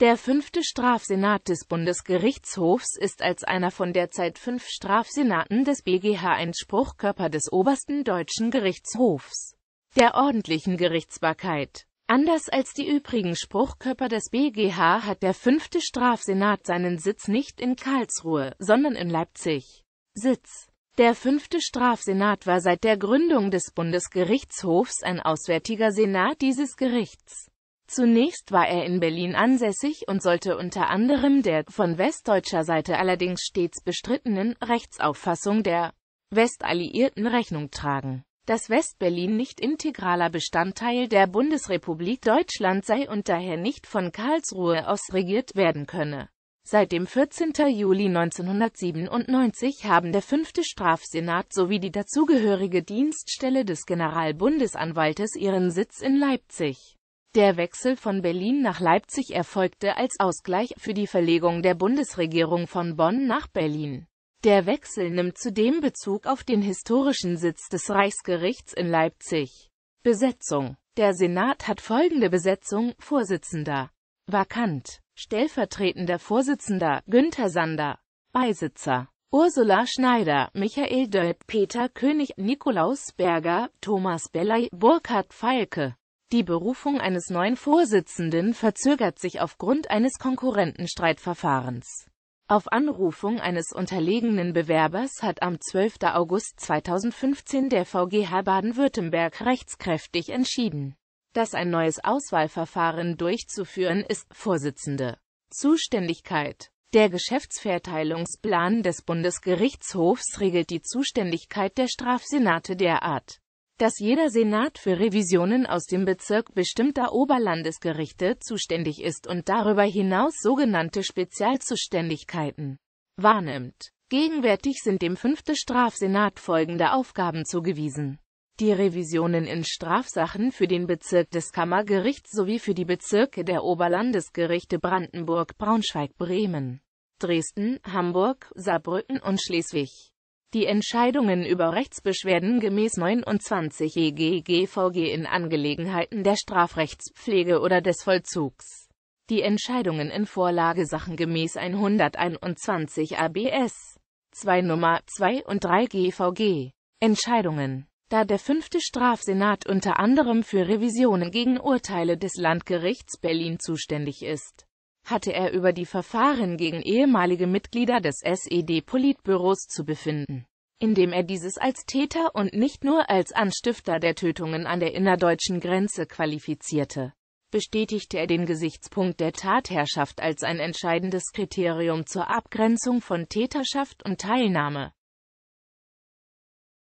Der fünfte Strafsenat des Bundesgerichtshofs ist als einer von derzeit fünf Strafsenaten des BGH ein Spruchkörper des obersten deutschen Gerichtshofs, der ordentlichen Gerichtsbarkeit. Anders als die übrigen Spruchkörper des BGH hat der fünfte Strafsenat seinen Sitz nicht in Karlsruhe, sondern in Leipzig. Sitz der fünfte Strafsenat war seit der Gründung des Bundesgerichtshofs ein auswärtiger Senat dieses Gerichts. Zunächst war er in Berlin ansässig und sollte unter anderem der, von westdeutscher Seite allerdings stets bestrittenen, Rechtsauffassung der Westalliierten Rechnung tragen dass Westberlin nicht integraler Bestandteil der Bundesrepublik Deutschland sei und daher nicht von Karlsruhe aus regiert werden könne. Seit dem 14. Juli 1997 haben der fünfte Strafsenat sowie die dazugehörige Dienststelle des Generalbundesanwaltes ihren Sitz in Leipzig. Der Wechsel von Berlin nach Leipzig erfolgte als Ausgleich für die Verlegung der Bundesregierung von Bonn nach Berlin. Der Wechsel nimmt zudem Bezug auf den historischen Sitz des Reichsgerichts in Leipzig. Besetzung Der Senat hat folgende Besetzung Vorsitzender Vakant Stellvertretender Vorsitzender Günther Sander Beisitzer Ursula Schneider, Michael Döpp, Peter König, Nikolaus Berger, Thomas Bellay, Burkhard Feilke die Berufung eines neuen Vorsitzenden verzögert sich aufgrund eines Konkurrentenstreitverfahrens. Auf Anrufung eines unterlegenen Bewerbers hat am 12. August 2015 der VGH Baden-Württemberg rechtskräftig entschieden, dass ein neues Auswahlverfahren durchzuführen ist. Vorsitzende Zuständigkeit der Geschäftsverteilungsplan des Bundesgerichtshofs regelt die Zuständigkeit der Strafsenate derart, dass jeder Senat für Revisionen aus dem Bezirk bestimmter Oberlandesgerichte zuständig ist und darüber hinaus sogenannte Spezialzuständigkeiten wahrnimmt. Gegenwärtig sind dem fünfte Strafsenat folgende Aufgaben zugewiesen. Die Revisionen in Strafsachen für den Bezirk des Kammergerichts sowie für die Bezirke der Oberlandesgerichte Brandenburg, Braunschweig, Bremen, Dresden, Hamburg, Saarbrücken und Schleswig die Entscheidungen über Rechtsbeschwerden gemäß 29 EGGVG in Angelegenheiten der Strafrechtspflege oder des Vollzugs, die Entscheidungen in Vorlagesachen gemäß 121 ABS 2 Nummer 2 und 3 GVG, Entscheidungen da der fünfte Strafsenat unter anderem für Revisionen gegen Urteile des Landgerichts Berlin zuständig ist hatte er über die Verfahren gegen ehemalige Mitglieder des SED-Politbüros zu befinden, indem er dieses als Täter und nicht nur als Anstifter der Tötungen an der innerdeutschen Grenze qualifizierte bestätigte er den Gesichtspunkt der Tatherrschaft als ein entscheidendes Kriterium zur Abgrenzung von Täterschaft und Teilnahme.